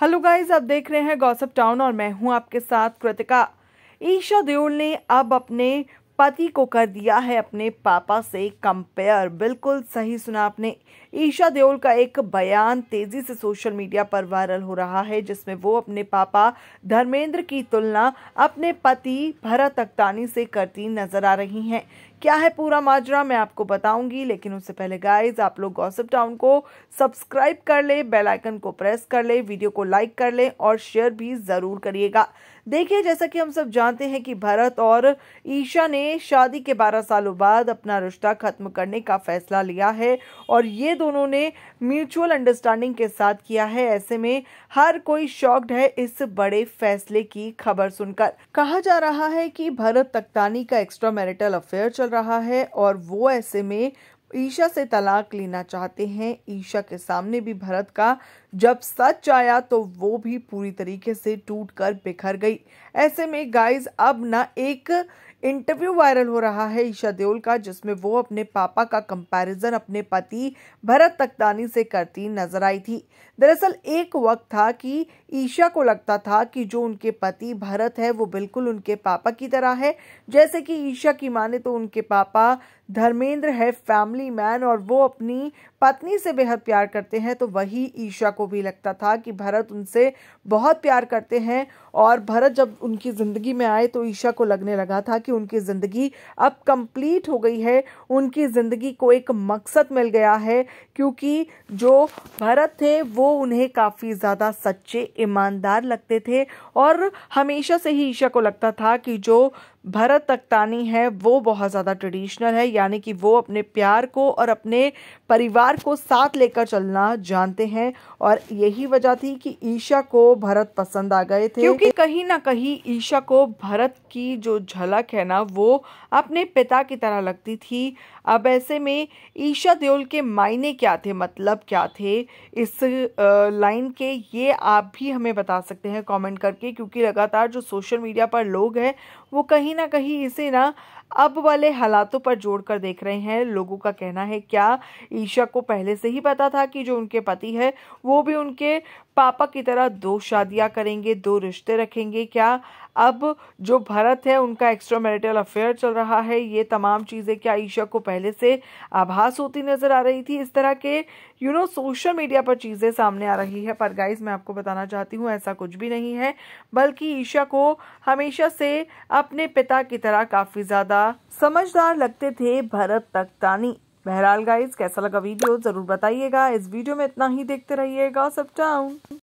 hello guys आप देख रहे हैं गौसअप टाउन और मैं हूं आपके साथ कृतिका ईशा देओल ने अब अपने पति को कर दिया है अपने पापा से कंपेयर बिल्कुल सही सुना आपने ईशा देओल का एक बयान तेजी से सोशल मीडिया पर वायरल हो रहा है जिसमें वो अपने पापा धर्मेंद्र की तुलना अपने पति भरत अक्तानी से करती नजर आ रही हैं क्या है पूरा माजरा मैं आपको बताऊंगी लेकिन उससे पहले गाइज आप लोग गॉसिप टाउन को सब्सक्राइब कर ले बेल आइकन को प्रेस कर ले वीडियो को लाइक कर ले और शेयर भी ज़रूर करिएगा देखिए जैसा कि हम सब जानते हैं कि भरत और ईशा ने शादी के 12 सालों बाद अपना रिश्ता खत्म करने का फैसला लिया है और ये दोनों ने म्यूचुअल अंडरस्टैंडिंग के साथ किया है ऐसे में हर कोई शॉक्ड है इस बड़े फैसले की खबर सुनकर कहा जा रहा है कि भरत तख्तानी का एक्स्ट्रा मैरिटल अफेयर चल रहा है और वो ऐसे में ईशा से तलाक लेना चाहते हैं ईशा के सामने भी भरत का जब सच आया तो वो भी पूरी तरीके से टूट कर बिखर गई ऐसे में गाइस अब ना एक इंटरव्यू वायरल हो रहा है ईशा देओल का जिसमें वो अपने पापा का कंपैरिजन अपने पति भरत तकदानी से करती नजर आई थी दरअसल एक वक्त था कि ईशा को लगता था कि जो उनके पति भरत है वो बिल्कुल उनके पापा की तरह है जैसे कि ईशा की माने तो उनके पापा धर्मेंद्र है फैमिली मैन और वो अपनी पत्नी से बेहद प्यार करते हैं तो वही ईशा को भी लगता था कि भरत उनसे बहुत प्यार करते हैं और भरत जब उनकी ज़िंदगी में आए तो ईशा को लगने लगा था कि कि उनकी ज़िंदगी अब कंप्लीट हो गई है उनकी ज़िंदगी को एक मकसद मिल गया है क्योंकि जो भरत थे वो उन्हें काफ़ी ज़्यादा सच्चे ईमानदार लगते थे और हमेशा से ही ईशा को लगता था कि जो भरत तख्तानी है वो बहुत ज़्यादा ट्रेडिशनल है यानी कि वो अपने प्यार को और अपने परिवार को साथ लेकर चलना जानते हैं और यही वजह थी कि ईशा को भरत पसंद आ गए थे क्योंकि कहीं ना कहीं ईशा को भरत की जो झलक है ना वो अपने पिता की तरह लगती थी अब ऐसे में ईशा देओल के मायने क्या थे मतलब क्या थे इस लाइन के ये आप भी हमें बता सकते हैं कॉमेंट करके क्योंकि लगातार जो सोशल मीडिया पर लोग हैं वो कहीं कहीं ना कहीं इसे ना अब वाले हालातों पर जोड़कर देख रहे हैं लोगों का कहना है क्या ईशा को पहले से ही पता था कि जो उनके पति है वो भी उनके पापा की तरह दो शादियां करेंगे दो रिश्ते रखेंगे क्या अब जो भरत है उनका एक्स्ट्रा मैरिटल अफेयर चल रहा है ये तमाम चीज़ें क्या ईशा को पहले से आभास होती नज़र आ रही थी इस तरह के यू नो सोशल मीडिया पर चीज़ें सामने आ रही है पर गाइज मैं आपको बताना चाहती हूँ ऐसा कुछ भी नहीं है बल्कि ईशा को हमेशा से अपने पिता की तरह काफ़ी ज़्यादा ज्यादा समझदार लगते थे भरत तख्तानी बहरहाल गाइज कैसा लगा वीडियो जरूर बताइएगा इस वीडियो में इतना ही देखते रहिएगा सब टाउन